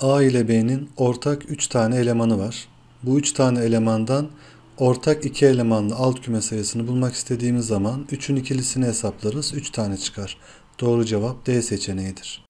A ile B'nin ortak 3 tane elemanı var. Bu 3 tane elemandan ortak 2 elemanlı alt küme sayısını bulmak istediğimiz zaman 3'ün ikilisini hesaplarız. 3 tane çıkar. Doğru cevap D seçeneğidir.